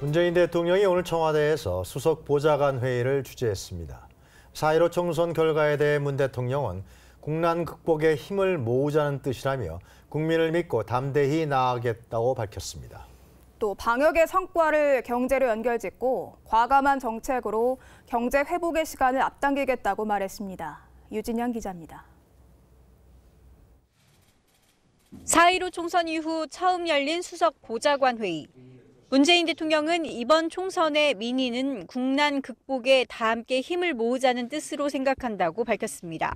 문재인 대통령이 오늘 청와대에서 수석 보좌관 회의를 주재했습니다. 4.15 총선 결과에 대해 문 대통령은 국난 극복에 힘을 모으자는 뜻이라며 국민을 믿고 담대히 나아가겠다고 밝혔습니다. 또 방역의 성과를 경제로 연결짓고 과감한 정책으로 경제 회복의 시간을 앞당기겠다고 말했습니다. 유진영 기자입니다. 4.15 총선 이후 처음 열린 수석 보좌관 회의. 문재인 대통령은 이번 총선의 민의는 국난 극복에 다 함께 힘을 모으자는 뜻으로 생각한다고 밝혔습니다.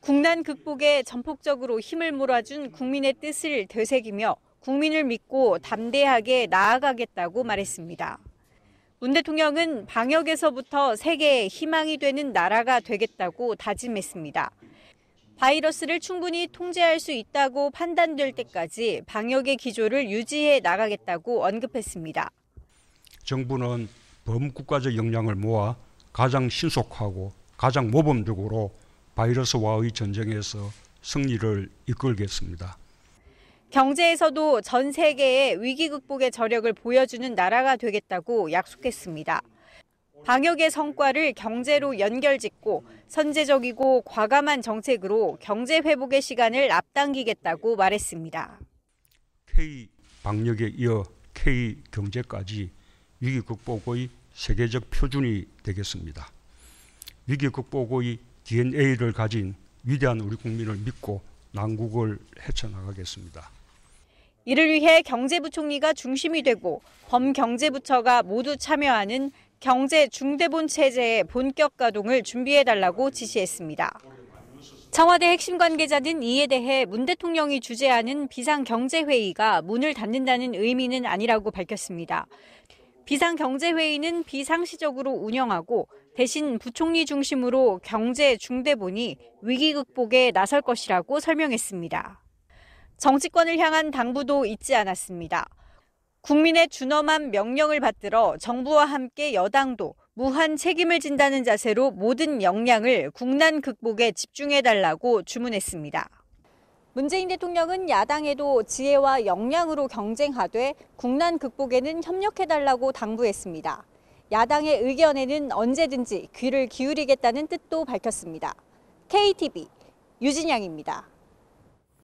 국난 극복에 전폭적으로 힘을 몰아준 국민의 뜻을 되새기며 국민을 믿고 담대하게 나아가겠다고 말했습니다. 문 대통령은 방역에서부터 세계의 희망이 되는 나라가 되겠다고 다짐했습니다. 바이러스를 충분히 통제할 수 있다고 판단될 때까지 방역의 기조를 유지해 나가겠다고 언급했습니다. 정부는 범국가적 역량을 모아 가장 신속하고 가장 모범적으로 바이러스와의 전쟁에서 승리를 이끌겠습니다. 경제에서도 전 세계에 위기 극복의 저력을 보여주는 나라가 되겠다고 약속했습니다. 방역의 성과를 경제로 연결짓고 선제적이고 과감한 정책으로 경제 회복의 시간을 앞당기겠다고 말했습니다. K 방역에 이어 K 경제까지 위기 극복의 세계적 표준이 되겠습니다. 위기 극복의 DNA를 가진 위대한 우리 국민을 믿고 난국을 헤쳐나가겠습니다. 이를 위해 경제부총리가 중심이 되고 범경제부처가 모두 참여하는 경제 중대본 체제의 본격 가동을 준비해달라고 지시했습니다. 청와대 핵심 관계자는 이에 대해 문 대통령이 주재하는 비상경제회의가 문을 닫는다는 의미는 아니라고 밝혔습니다. 비상경제회의는 비상시적으로 운영하고 대신 부총리 중심으로 경제 중대본이 위기 극복에 나설 것이라고 설명했습니다. 정치권을 향한 당부도 잊지 않았습니다. 국민의 준엄한 명령을 받들어 정부와 함께 여당도 무한 책임을 진다는 자세로 모든 역량을 국난 극복에 집중해달라고 주문했습니다. 문재인 대통령은 야당에도 지혜와 역량으로 경쟁하되 국난 극복에는 협력해달라고 당부했습니다. 야당의 의견에는 언제든지 귀를 기울이겠다는 뜻도 밝혔습니다. KTV 유진양입니다.